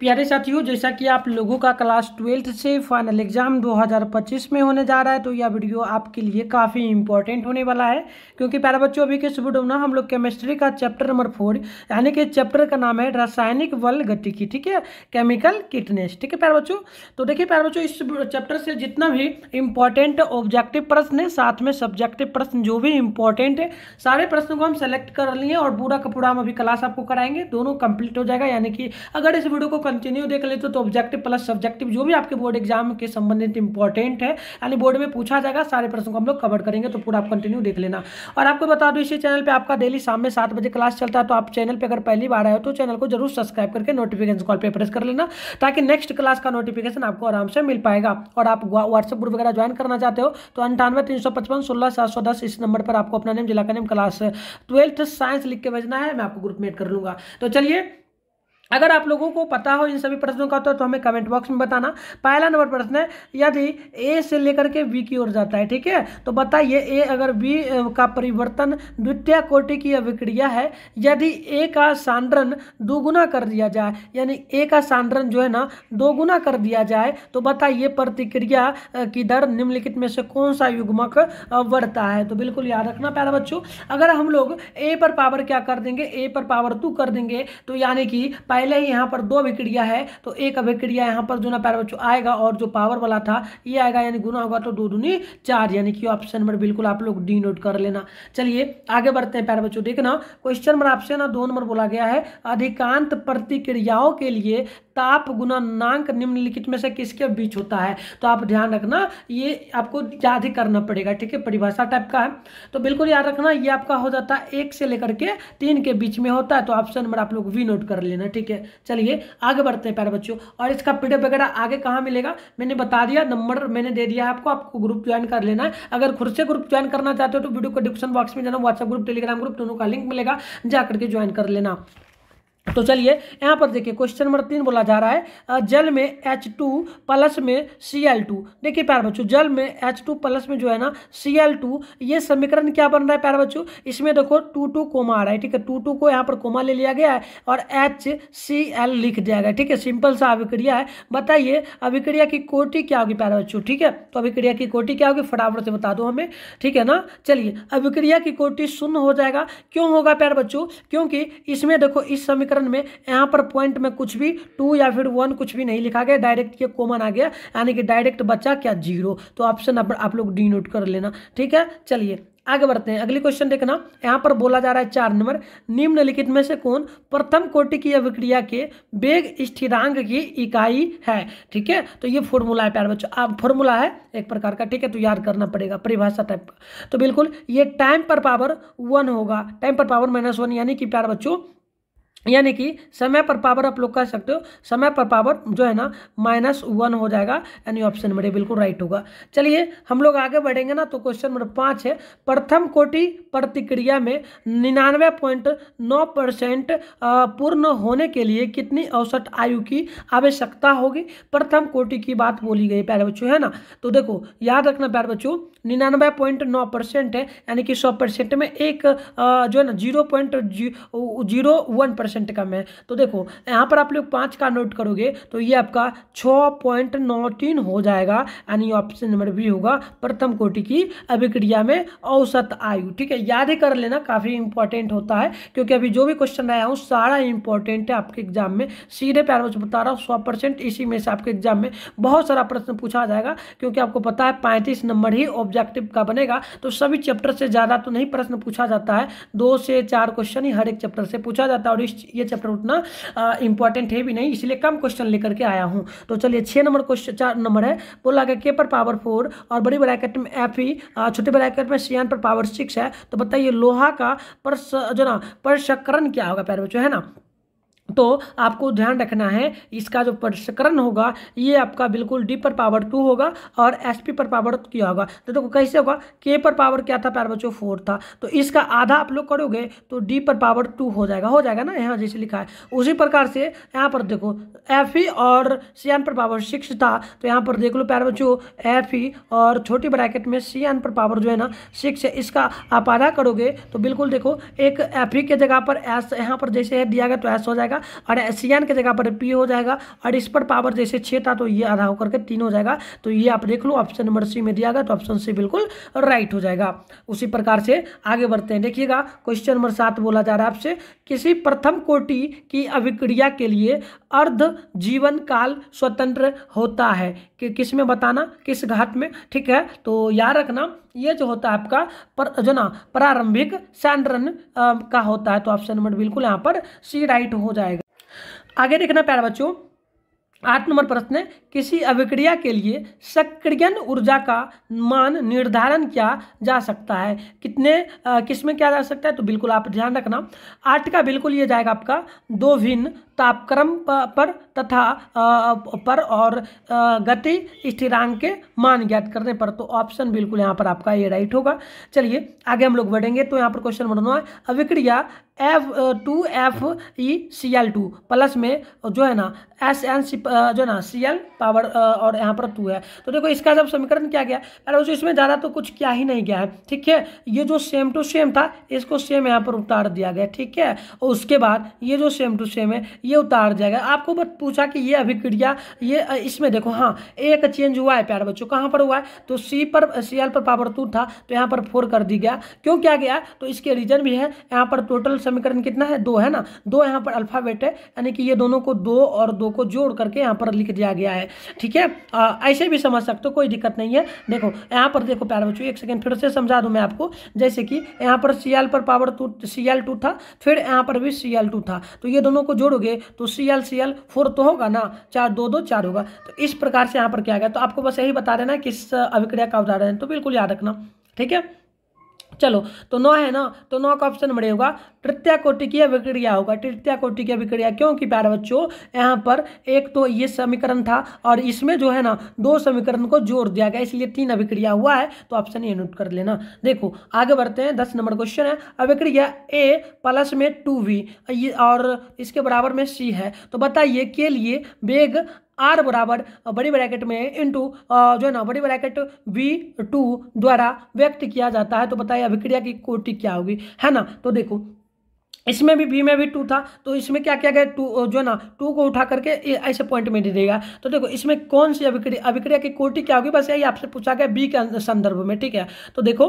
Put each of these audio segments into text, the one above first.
प्यारे साथियों जैसा कि आप लोगों का क्लास ट्वेल्थ से फाइनल एग्जाम 2025 में होने जा रहा है तो यह वीडियो आपके लिए काफ़ी इंपॉर्टेंट होने वाला है क्योंकि प्यारे बच्चों अभी के इस वीडियो में हम लोग केमिस्ट्री का चैप्टर नंबर फोर यानी कि चैप्टर का नाम है रासायनिक गति गतिकी ठीक है केमिकल किटनेस ठीक है प्यारे बच्चों तो देखिए प्यारे बच्चों इस चैप्टर से जितना भी इंपॉर्टेंट ऑब्जेक्टिव प्रश्न है साथ में सब्जेक्टिव प्रश्न जो भी इंपॉर्टेंट है सारे प्रश्नों को हम सेलेक्ट कर लिए और पूरा का पूरा हम अभी क्लास आपको कराएंगे दोनों कंप्लीट हो जाएगा यानी कि अगर इस वीडियो को कंटिन्यू देख लेते हो तो ऑब्जेक्टिव प्लस सब्जेक्टिव जो भी आपके बोर्ड एग्जाम के संबंधित इंपॉर्टेंट है यानी बोर्ड में पूछा जाएगा सारे प्रश्नों को हम लोग कवर करेंगे तो पूरा आप कंटिन्यू देख लेना और आपको बता दूँ इसी चैनल पर आपका डेली शाम में सात बजे क्लास चलता है तो आप चैनल पर अगर पहली बार आए हो तो चैनल को जरूर सब्सक्राइब करके नोटिफिकेशन कॉल पर प्रेस कर लेना ताकि नेक्स्ट क्लास का नोटिफिकेशन आपको आराम से मिल पाएगा और आप व्हाट्सअप ग्रुप वगैरह ज्वाइन करना चाहते हो तो अंठानवे तीन सौ पचपन सोलह सात सौ दस इस नंबर पर आपको अपना नेम जिला का नेम क्लास ट्वेल्थ साइंस लिख के भेजना है मैं आपको ग्रुप में कर लूंगा तो चलिए अगर आप लोगों को पता हो इन सभी प्रश्नों का तो, तो हमें कमेंट बॉक्स में बताना पहला नंबर प्रश्न है यदि ए से लेकर के बी की ओर जाता है ठीक है तो बताइए ए अगर बी का परिवर्तन द्वितीय कोटि की अभिक्रिया है यदि ए का सांद्रण दोगुना कर दिया जाए यानी ए का सांद्रण जो है ना दोगुना कर दिया जाए तो बताइए प्रतिक्रिया की दर निम्नलिखित में से कौन सा युग्मक बढ़ता है तो बिल्कुल याद रखना प्यारा बच्चों अगर हम लोग ए पर पावर क्या कर देंगे ए पर पावर टू कर देंगे तो यानी कि पहले ही यहाँ पर दो अभिक्रिया है तो एक अभिक्रिया यहाँ पर जो ना प्यारे बच्चों आएगा और जो पावर वाला था ये आएगा यानी गुना होगा तो दो दूनी चार यानी कि ऑप्शन नंबर बिल्कुल आप लोग डी नोट कर लेना चलिए आगे बढ़ते हैं प्यारे बच्चों देखना क्वेश्चन नंबर आपसे ना दो नंबर बोला गया है अधिकांत प्रतिक्रियाओं के लिए ताप गुणानांक निम्नलिखित में से किसके बीच होता है तो आप ध्यान रखना ये आपको याद ही करना पड़ेगा ठीक है परिभाषा टाइप का है तो बिल्कुल याद रखना ये आपका हो जाता है एक से लेकर के तीन के बीच में होता है तो ऑप्शन नंबर आप लोग वी नोट कर लेना ठीक है चलिए आगे बढ़ते हैं प्यारे बच्चों और इसका पीडियो वगैरह आगे कहाँ मिलेगा मैंने बता दिया नंबर मैंने दे दिया आपको आपको ग्रुप ज्वाइन कर लेना है अगर खुद से ग्रुप ज्वाइन करना चाहते हो तो वीडियो को डिस्क्रिप्शन बॉक्स में जाना व्हाट्सअप ग्रुप टेलीग्राम ग्रुप दोनों का लिंक मिलेगा जाकर के ज्वाइन कर लेना तो चलिए यहाँ पर देखिए क्वेश्चन नंबर तीन बोला जा रहा है जल में एच टू प्लस में सी एल टू देखिए प्यार बच्चों जल में एच टू प्लस में जो है ना सी एल टू ये समीकरण क्या बन रहा है प्यार बच्चों इसमें देखो टू टू कोमा आ रहा है ठीक है टू टू को यहाँ पर कोमा ले लिया गया है और एच सी एल लिख दिया गया ठीक है सिंपल सा अभिक्रिया है बताइए अभिक्रिया की कोटी क्या होगी प्यार बच्चों ठीक है तो अभिक्रिया की कोटी क्या होगी फटाफट से बता दो हमें ठीक है ना चलिए अभिक्रिया की कोटी शून्य हो जाएगा क्यों होगा प्यार बच्चों क्योंकि इसमें देखो इस समीकरण पैटर्न में यहाँ पर पॉइंट में कुछ भी टू या फिर वन कुछ भी नहीं लिखा गया डायरेक्ट ये कॉमन आ गया यानी कि डायरेक्ट बचा क्या जीरो तो ऑप्शन आप, आप लोग डी नोट कर लेना ठीक है चलिए आगे बढ़ते हैं अगली क्वेश्चन देखना यहाँ पर बोला जा रहा है चार नंबर निम्नलिखित में से कौन प्रथम कोटि की अभिक्रिया के वेग स्थिरांक की इकाई है ठीक है तो ये फॉर्मूला है प्यार बच्चों आप फॉर्मूला है एक प्रकार का ठीक है तो याद करना पड़ेगा परिभाषा टाइप का तो बिल्कुल ये टाइम पर पावर वन होगा टाइम पर पावर माइनस वन यानी कि प्यार बच्चों यानी कि समय पर पावर आप लोग कह सकते हो समय पर पावर जो है ना माइनस वन हो जाएगा यानी ऑप्शन ए बिल्कुल राइट होगा चलिए हम लोग आगे बढ़ेंगे ना तो क्वेश्चन नंबर पाँच है प्रथम कोटि प्रतिक्रिया में निन्यानवे पॉइंट नौ परसेंट पूर्ण होने के लिए कितनी औसत आयु की आवश्यकता होगी प्रथम कोटि की बात बोली गई प्यारे बच्चों है ना तो देखो याद रखना प्यारे बच्चों निन्यानवे पॉइंट नौ परसेंट है यानी कि सौ परसेंट में एक जो है ना zero point zero one percent कम है तो देखो यहाँ पर आप लोग पाँच का नोट करोगे तो ये आपका छः पॉइंट नौ तीन हो जाएगा यानी ऑप्शन नंबर बी होगा प्रथम कोटि की अभिक्रिया में औसत आयु ठीक है याद ही कर लेना काफ़ी इंपॉर्टेंट होता है क्योंकि अभी जो भी क्वेश्चन आया हूँ सारा इंपॉर्टेंट है आपके एग्जाम में सीधे प्यार में बता रहा हूँ सौ परसेंट इसी में से आपके एग्जाम में बहुत सारा प्रश्न पूछा जाएगा क्योंकि आपको पता है पैंतीस नंबर ही ऑब्जेक्ट ऑब्जेक्टिव का बनेगा तो सभी चैप्टर से ज़्यादा तो नहीं प्रश्न पूछा जाता है दो से चार क्वेश्चन ही हर एक चैप्टर से पूछा जाता है और इस ये चैप्टर उतना इंपॉर्टेंट है भी नहीं इसलिए कम क्वेश्चन लेकर के आया हूँ तो चलिए छः नंबर क्वेश्चन चार नंबर है बोला गया के पर पावर फोर और बड़ी ब्रैकेट में एफ ही e, छोटे ब्रैकेट में सी पर पावर सिक्स है तो बताइए लोहा का पर जो ना परसकरण क्या होगा पैर बच्चों है ना तो आपको ध्यान रखना है इसका जो परिष्करण होगा ये आपका बिल्कुल डी पर पावर टू होगा और एस पी पर पावर क्या होगा तो देखो कैसे होगा के पर पावर क्या था प्यार बच्चों फोर था तो इसका आधा आप लोग करोगे तो डी पर पावर टू हो जाएगा हो जाएगा ना यहाँ जैसे लिखा है उसी प्रकार से यहाँ पर देखो एफ ई e और सी एन पर पावर सिक्स था तो यहाँ पर देख लो प्यार बच्चों एफ ई और छोटी ब्रैकेट में सी एन पर पावर जो है ना सिक्स है इसका आप आधा करोगे तो बिल्कुल देखो एक एफ ई e के जगह पर एस यहाँ पर जैसे दिया गया तो एस हो जाएगा जाएगा और एसियान के जगह पर पी हो जाएगा और इस पर पावर जैसे छः था तो ये आधा होकर के तीन हो जाएगा तो ये आप देख लो ऑप्शन नंबर सी में दिया गया तो ऑप्शन सी बिल्कुल राइट हो जाएगा उसी प्रकार से आगे बढ़ते हैं देखिएगा क्वेश्चन नंबर सात बोला जा रहा है आपसे किसी प्रथम कोटि की अभिक्रिया के लिए अर्ध जीवन काल स्वतंत्र होता है कि किस में बताना किस घाट में ठीक है तो याद रखना ये जो होता है आपका पर जो ना प्रारंभिक सैंड्रन का होता है तो ऑप्शन नंबर बिल्कुल यहाँ पर सी राइट हो जाएगा आगे देखना प्यारे बच्चों आठ नंबर प्रश्न है किसी अभिक्रिया के लिए सक्रियन ऊर्जा का मान निर्धारण किया जा सकता है कितने किस में किया जा सकता है तो बिल्कुल आप ध्यान रखना आठ का बिल्कुल ये जाएगा आपका दो भिन्न तापक्रम पर तथा पर और गति स्थिरांक के मान ज्ञात करने पर तो ऑप्शन बिल्कुल यहाँ पर आपका ये राइट होगा चलिए आगे हम लोग बढ़ेंगे तो यहाँ पर क्वेश्चन बनना है अविक्रिया F two F E C L two plus में जो है ना एस एन सी जो है ना सी एल पावर और यहाँ पर टू है तो देखो इसका जब समीकरण क्या गया अरे उसे इसमें ज़्यादा तो कुछ क्या ही नहीं गया है ठीक है ये जो सेम टू सेम था इसको सेम यहाँ पर उतार दिया गया ठीक है और उसके बाद ये जो सेम टू सेम है ये उतार जाएगा आपको बस पूछा कि ये अभिक्रिया ये इसमें देखो हाँ एक चेंज हुआ है प्यार बच्चों कहाँ पर हुआ है तो सी पर सी एल पर पावर टू था तो यहाँ पर फोर कर दी गया क्यों क्या गया तो इसके रीजन भी है यहाँ पर टोटल समीकरण कितना है दो है ना दो यहाँ पर अल्फ़ाबेट है यानी कि ये दोनों को दो और दो को जोड़ करके यहाँ पर लिख दिया गया है ठीक है ऐसे भी समझ सकते हो कोई दिक्कत नहीं है देखो यहाँ पर देखो प्यार बच्चों एक सेकेंड फिर से समझा दूँ मैं आपको जैसे कि यहाँ पर सी पर पावर टू सी था फिर यहाँ पर भी सी था तो ये दोनों को जोड़ोगे तो C L C L four तो होगा ना चार दो दो चार होगा तो इस प्रकार से यहाँ पर क्या गया तो आपको बस यही बता देना किस अभिक्रिया का उदाहरण है तो बिल्कुल याद रखना ठीक है चलो तो नौ है ना तो नौ का ऑप्शन बड़े होगा कोटि की विक्रिया होगा कोटि की विक्रिया क्योंकि प्यारे बच्चों यहाँ पर एक तो ये समीकरण था और इसमें जो है ना दो समीकरण को जोड़ दिया गया इसलिए तीन अभिक्रिया हुआ है तो ऑप्शन ये नोट कर लेना देखो आगे बढ़ते हैं दस नंबर क्वेश्चन है अभिक्रिया ए प्लस में टू वी और इसके बराबर में सी है तो बताइए के लिए वेग आर बराबर बड़ी ब्रैकेट में इंटू जो है ना बड़ी ब्रैकेट वी टू द्वारा व्यक्त किया जाता है तो बताइए अभिक्रिया की कोटि क्या होगी है ना तो देखो इसमें भी बी में भी टू था तो इसमें क्या क्या गया टू जो है ना टू को उठा करके ऐसे पॉइंट में दे देगा तो देखो इसमें कौन सी अभिक्रिया अभिक्रिया की कोटि क्या होगी बस यही आपसे पूछा गया बी के संदर्भ में ठीक है तो देखो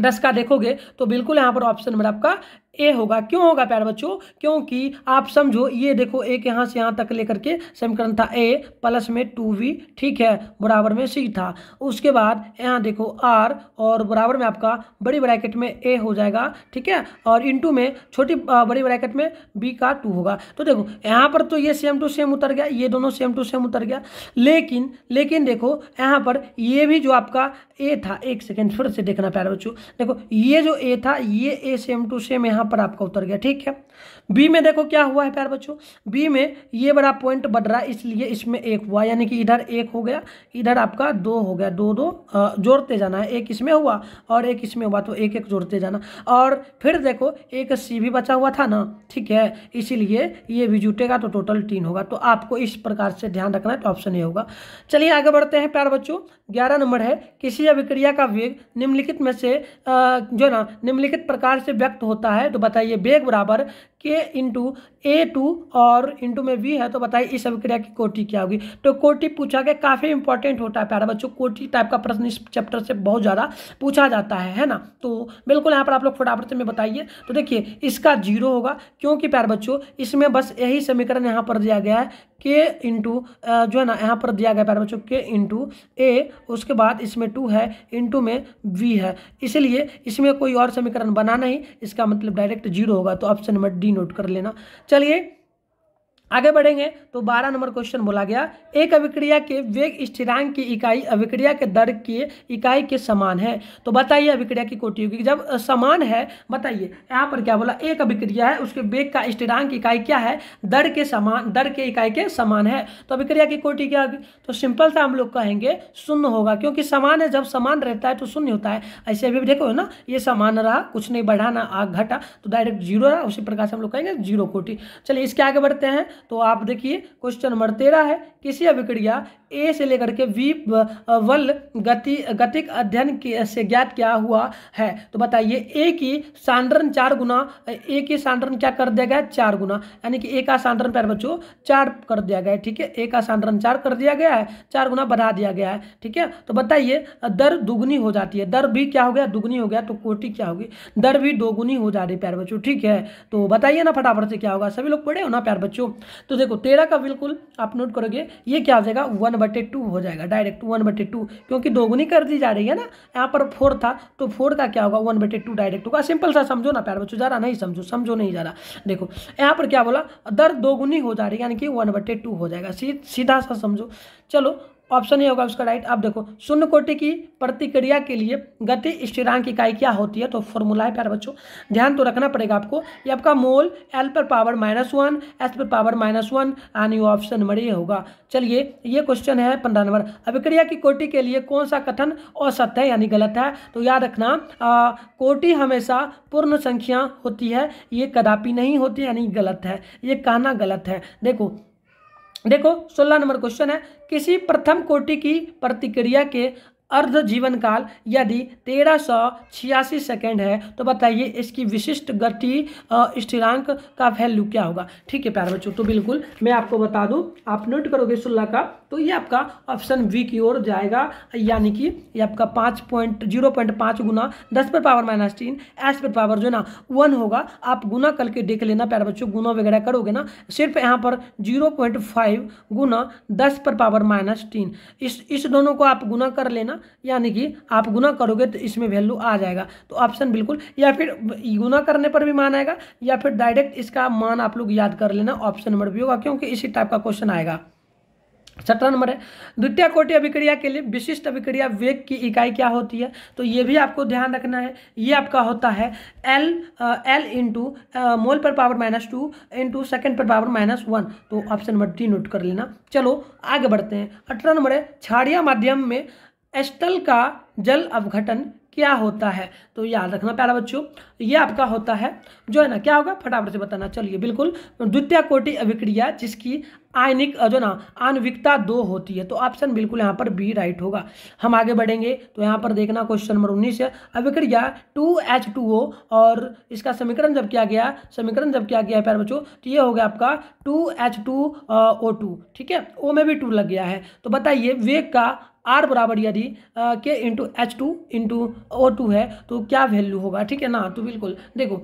दस का देखोगे तो बिल्कुल यहाँ पर ऑप्शन नंबर आपका ए होगा क्यों होगा प्यारे बच्चों क्योंकि आप समझो ये देखो एक यहाँ से यहाँ तक लेकर के समीकरण था ए प्लस में टू वी ठीक है बराबर में सी था उसके बाद यहाँ देखो आर और बराबर में आपका बड़ी ब्रैकेट में ए हो जाएगा ठीक है और टू में छोटी बड़ी ब्रैकेट में बी का टू होगा तो देखो यहाँ पर तो ये सेम टू सेम उतर गया ये दोनों सेम टू सेम उतर गया लेकिन लेकिन देखो यहाँ पर ये भी जो आपका ए था एक सेकेंड फिर से देखना प्यारे बच्चों देखो ये जो ए था ये ए सेम टू सेम यहाँ यहाँ पर आपका उतर गया ठीक है बी में देखो क्या हुआ है प्यार बच्चों बी में ये बड़ा पॉइंट बढ़ रहा है इसलिए इसमें एक हुआ यानी कि इधर एक हो गया इधर आपका दो हो गया दो दो जोड़ते जाना है एक इसमें हुआ और एक इसमें हुआ तो एक एक जोड़ते जाना और फिर देखो एक सी भी बचा हुआ था ना ठीक है इसीलिए ये भी जुटेगा तो टोटल तीन होगा तो आपको इस प्रकार से ध्यान रखना है तो ऑप्शन ये होगा चलिए आगे बढ़ते हैं प्यार बच्चों ग्यारह नंबर है किसी अभिक्रिया का वेग निम्नलिखित में से जो ना निम्नलिखित प्रकार से व्यक्त होता है तो बताइए बेग बराबर के इंटू ए टू और इंटू में वी है तो बताइए इस अभिक्रिया की कोटि क्या होगी तो कोटि पूछा गया काफ़ी इंपॉर्टेंट होता है प्यारा बच्चों कोटि टाइप का प्रश्न इस चैप्टर से बहुत ज़्यादा पूछा जाता है है ना तो बिल्कुल यहाँ पर आप लोग फटाफट से में बताइए तो देखिए इसका जीरो होगा क्योंकि प्यार बच्चों इसमें बस यही समीकरण यहाँ पर दिया गया है के इंटू जो है ना यहाँ पर दिया गया प्यारे बच्चों के इंटू ए उसके बाद इसमें टू है इंटू में वी है इसलिए इसमें कोई और समीकरण बना नहीं इसका मतलब डायरेक्ट जीरो होगा तो ऑप्शन नंबर डी नोट कर लेना चलिए आगे बढ़ेंगे तो बारह नंबर क्वेश्चन बोला गया एक अभिक्रिया के वेग स्थिरांक की इकाई अभिक्रिया के दर की इकाई के समान है तो बताइए अभिक्रिया की कोटि होगी जब समान है बताइए यहाँ पर क्या बोला एक अभिक्रिया है उसके वेग का स्थिरांक इकाई क्या है दर के समान दर के इकाई के समान है तो अभिक्रिया की कोटि क्या होगी तो सिंपल था हम लोग कहेंगे शून्य होगा क्योंकि समान है जब समान रहता है तो शून्य होता है ऐसे अभी देखो ना ये समान रहा कुछ नहीं बढ़ाना घटा तो डायरेक्ट जीरो रहा उसी प्रकार से हम लोग कहेंगे जीरो कोटि चलिए इसके आगे बढ़ते हैं तो आप देखिए क्वेश्चन नंबर तेरह है किसी अभिक्रिया ए से लेकर के वी वल गति गतिक अध्ययन से ज्ञात क्या हुआ है तो बताइए ए की सांद्रन चार गुना ए की सांद्रन क्या कर दिया गया चार गुना यानी कि ए का सांद्रन प्यार बच्चों चार कर दिया गया है ठीक है ए का सांद्रन चार कर दिया गया है चार गुना बढ़ा दिया गया है ठीक है तो बताइए दर दुगुनी हो जाती है दर भी क्या हो गया दुगुनी हो गया तो कोटि क्या होगी दर भी दोगुनी हो जा रही प्यार बच्चों ठीक है तो बताइए ना फटाफट से क्या होगा सभी लोग पढ़े हो ना प्यार बच्चों तो देखो तेरह का बिल्कुल आप नोट करोगे ये क्या हो जाएगा वन बटे टू हो जाएगा डायरेक्ट वन बटे टू क्योंकि दोगुनी कर दी जा रही है ना यहाँ पर फोर था तो फोर का क्या होगा वन बटे टू डायरेक्ट होगा सिंपल सा समझो ना प्यार बच्चों ज्यादा नहीं समझो समझो नहीं रहा देखो यहाँ पर क्या बोला दर दोगुनी हो जा रही है यानी कि वन बटे टू हो जाएगा सीधा सा समझो चलो ऑप्शन ये होगा उसका राइट आप देखो शून्य कोटि की प्रतिक्रिया के लिए गति स्थिरांक इकाई क्या होती है तो फॉर्मूला है प्यार बच्चों ध्यान तो रखना पड़ेगा आपको ये आपका मोल एल पर पावर माइनस वन एस पर पावर माइनस वन यानी ऑप्शन नंबर ये होगा चलिए ये क्वेश्चन है पंद्रह नंबर अभिक्रिया की कोटि के लिए कौन सा कथन असत्य है यानी गलत है तो याद रखना कोटि हमेशा पूर्ण संख्या होती है ये कदापि नहीं होती यानी गलत है ये कहना गलत है देखो देखो सोलह नंबर क्वेश्चन है किसी प्रथम कोटि की प्रतिक्रिया के अर्ध जीवन काल यदि तेरह सौ छियासी सेकेंड है तो बताइए इसकी विशिष्ट गति स्थिरांक का वैल्यू क्या होगा ठीक है प्यारे बच्चों तो बिल्कुल मैं आपको बता दूं आप नोट करोगे सुल्ला का तो ये आपका ऑप्शन वी की ओर जाएगा यानी कि ये आपका पाँच पॉइंट जीरो पॉइंट पाँच गुना दस पर पावर माइनस तीन एस पर पावर जो ना वन होगा आप गुना करके देख लेना प्यारे बच्चों गुना वगैरह करोगे ना सिर्फ यहाँ पर जीरो पॉइंट फाइव गुना दस पर पावर माइनस तीन इस इस दोनों को आप गुना कर लेना यानी कि आप गुना करोगे तो इसमें वैल्यू आ जाएगा तो ऑप्शन बिल्कुल या फिर गुना करने पर भी मान आएगा या फिर डायरेक्ट इसका मान आप लोग याद कर लेना ऑप्शन नंबर भी होगा क्योंकि इसी टाइप का क्वेश्चन आएगा छठा नंबर है द्वितीय कोटि अभिक्रिया के लिए विशिष्ट अभिक्रिया वेग की इकाई क्या होती है तो ये भी आपको ध्यान रखना है ये आपका होता है एल एल इंटू मोल पर power minus two into second पर पावर माइनस वन तो ऑप्शन नंबर डी नोट कर लेना चलो आगे बढ़ते हैं अठारह नंबर है छाड़िया माध्यम में एस्टल का जल अवघटन क्या होता है तो याद रखना प्यारा बच्चों ये आपका होता है जो है ना क्या होगा फटाफट से बताना चलिए बिल्कुल द्वितीय कोटि अभिक्रिया जिसकी आयनिक जो ना आणविकता दो होती है तो ऑप्शन बिल्कुल यहाँ पर बी राइट होगा हम आगे बढ़ेंगे तो यहाँ पर देखना क्वेश्चन नंबर उन्नीस है अभिक्रिया टू एच टू ओ और इसका समीकरण जब किया गया समीकरण जब किया गया है प्यार बच्चों तो ये हो गया आपका two H two O two ठीक है ओ में भी टू लग गया है तो बताइए वेग का आर बराबर यदि K into H two into O two है तो क्या वैल्यू होगा ठीक है ना तो बिल्कुल देखो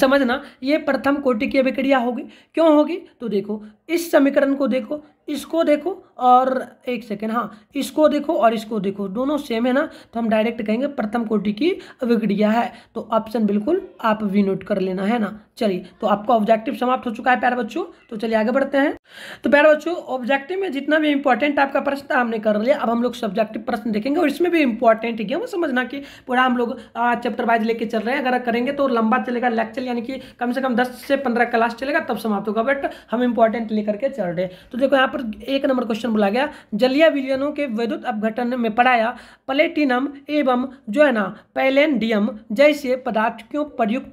समझना ये प्रथम कोटि की अभिक्रिया होगी क्यों होगी तो देखो इस समीकरण को देखो इसको देखो और एक सेकेंड हाँ इसको देखो और इसको देखो दोनों सेम है ना तो हम डायरेक्ट कहेंगे प्रथम कोटि की विक्रिया है तो ऑप्शन बिल्कुल आप भी नोट कर लेना है ना चलिए तो आपका ऑब्जेक्टिव समाप्त हो चुका है प्यारे बच्चों तो चलिए आगे बढ़ते हैं तो प्यारे बच्चों ऑब्जेक्टिव में जितना भी इंपॉर्टेंट आपका प्रश्न था हमने कर लिया अब हम लोग सब्जेक्टिव प्रश्न देखेंगे और इसमें भी इंपॉर्टेंट है वो समझना कि पूरा हम लोग चैप्टर वाइज लेके चल रहे हैं अगर करेंगे तो लंबा चलेगा लेक्चर यानी कि कम से कम दस से पंद्रह क्लास चलेगा तब समाप्त होगा बट हम इंपॉर्टेंट लेकर के चल रहे हैं तो देखो यहाँ पर एक नंबर क्वेश्चन बोला गया जलीय विलियनों के विद्युत अपघटन में पढ़ाया प्लेटिनम एवं जो है ना पैलेंडियम जैसे पदार्थ क्यों प्रयुक्त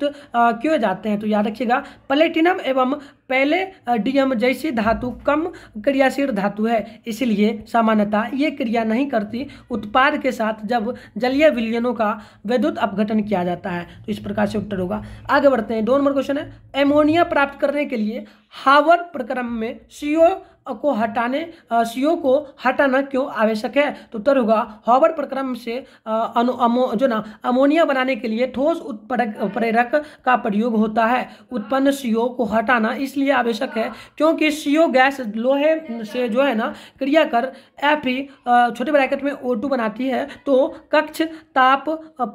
किए जाते हैं तो याद रखिएगा प्लेटिनम एवं पहले डीएम जैसी धातु कम क्रियाशील धातु है इसलिए सामान्यता ये क्रिया नहीं करती उत्पाद के साथ जब जलीय विलयनों का विद्युत अपघटन किया जाता है तो इस प्रकार से उत्तर होगा आगे बढ़ते हैं दो नंबर क्वेश्चन है एमोनिया प्राप्त करने के लिए हावर प्रक्रम में सीओ को हटाने सीओ को हटाना क्यों आवश्यक है तो उत्तर होगा हॉवर प्रक्रम से अनु अमो जो ना अमोनिया बनाने के लिए ठोस उत्प्रेरक प्रेरक का प्रयोग होता है उत्पन्न सीओ को हटाना इसलिए आवश्यक है क्योंकि सीओ गैस लोहे से जो है ना क्रिया कर एफ छोटे ब्रैकेट में ओ बनाती है तो कक्ष ताप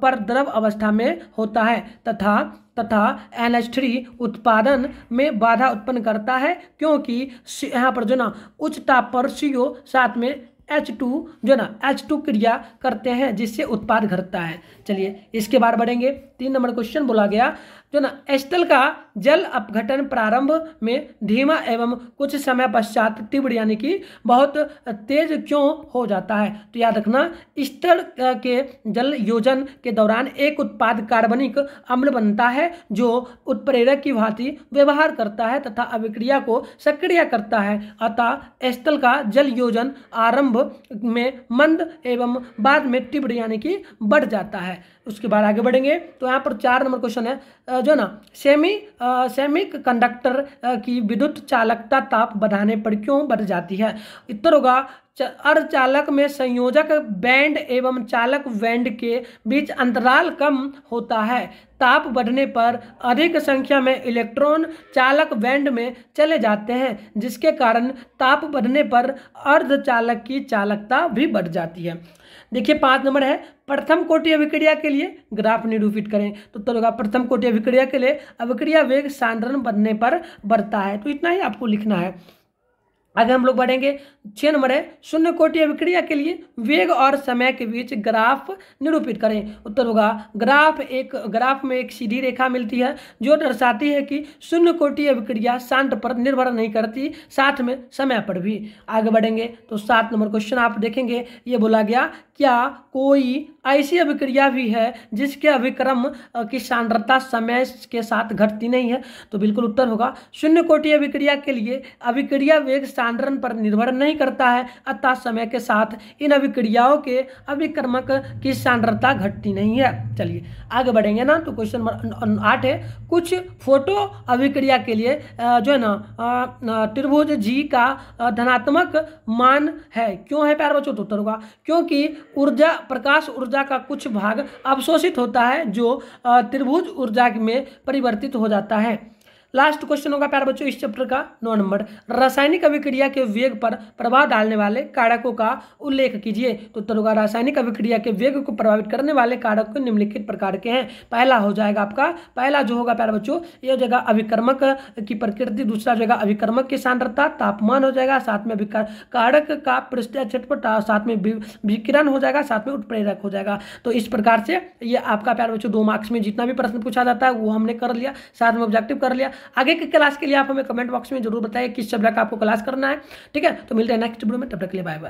पर द्रव अवस्था में होता है तथा तथा एन उत्पादन में बाधा उत्पन्न करता है क्योंकि यहाँ पर जो ना उच्च ताप पर सीओ साथ में एच टू जो ना एच टू क्रिया करते हैं जिससे उत्पाद घटता है चलिए इसके बाद बढ़ेंगे तीन नंबर क्वेश्चन बोला गया जो ना एस्टल का जल अपघटन प्रारंभ में धीमा एवं कुछ समय पश्चात तीव्र यानी कि बहुत तेज क्यों हो जाता है तो याद रखना स्थल के जल योजन के दौरान एक उत्पाद कार्बनिक अम्ल बनता है जो उत्प्रेरक की भांति व्यवहार करता है तथा अभिक्रिया को सक्रिय करता है अतः स्थल का जल योजन आरंभ में मंद एवं बाद में तीव्र यानी कि बढ़ जाता है उसके बाद आगे बढ़ेंगे तो यहाँ पर चार नंबर क्वेश्चन है जो ना सेमी सेमी कंडक्टर की विद्युत चालकता ताप बढ़ाने पर क्यों बढ़ जाती है उत्तर होगा अर्धचालक में संयोजक बैंड एवं चालक बैंड के बीच अंतराल कम होता है ताप बढ़ने पर अधिक संख्या में इलेक्ट्रॉन चालक बैंड में चले जाते हैं जिसके कारण ताप बढ़ने पर अर्धचालक की चालकता भी बढ़ जाती है देखिए पाँच नंबर है प्रथम कोटि अभिक्रिया के लिए ग्राफ निरूपित करें तो तब तो प्रथम कोटि अभिक्रिया के लिए अभिक्रिया वेग सांद्रण बनने पर बढ़ता है तो इतना ही आपको लिखना है आगे हम लोग बढ़ेंगे छः नंबर है शून्य कोटि अभिक्रिया के लिए वेग और समय के बीच ग्राफ निरूपित करें उत्तर होगा ग्राफ एक ग्राफ में एक सीधी रेखा मिलती है जो दर्शाती है कि शून्य कोटि अभिक्रिया शांत पर निर्भर नहीं करती साथ में समय पर भी आगे बढ़ेंगे तो सात नंबर क्वेश्चन आप देखेंगे ये बोला गया क्या कोई ऐसी अभिक्रिया भी है जिसके अभिक्रम की सांद्रता समय के साथ घटती नहीं है तो बिल्कुल उत्तर होगा शून्य कोटि अभिक्रिया के लिए अभिक्रिया वेग तांडरण पर निर्भर नहीं करता है अतः समय के साथ इन अभिक्रियाओं के अभिक्रमक की सांद्रता घटती नहीं है चलिए आगे बढ़ेंगे ना तो क्वेश्चन नंबर आठ है कुछ फोटो अभिक्रिया के लिए जो है ना त्रिभुज जी का धनात्मक मान है क्यों है प्यार बच्चों तो उत्तर होगा क्योंकि ऊर्जा प्रकाश ऊर्जा का कुछ भाग अवशोषित होता है जो त्रिभुज ऊर्जा में परिवर्तित हो जाता है लास्ट क्वेश्चन होगा प्यार बच्चों इस चैप्टर का नौ नंबर रासायनिक अभिक्रिया के वेग पर प्रभाव डालने वाले कारकों का उल्लेख कीजिए तो उत्तर होगा रासायनिक अभिक्रिया के वेग को प्रभावित करने वाले कारक निम्नलिखित प्रकार के हैं पहला हो जाएगा आपका पहला जो होगा प्यार बच्चों ये हो जाएगा अभिक्रमक की प्रकृति दूसरा हो जाएगा अभिक्रमक की सांद्रता तापमान हो जाएगा साथ में कारक का पृष्ठ क्षेत्रफल साथ में विकिरण हो जाएगा साथ में उत्प्रेरक हो जाएगा तो इस प्रकार से ये आपका प्यार बच्चों दो मार्क्स में जितना भी प्रश्न पूछा जाता है वो हमने कर लिया साथ में ऑब्जेक्टिव कर लिया आगे की क्लास के लिए आप हमें कमेंट बॉक्स में जरूर बताएं किस चैप्टर का आपको क्लास करना है ठीक है तो मिलते हैं नेक्स्ट वीडियो में तब तक के लिए बाय बाय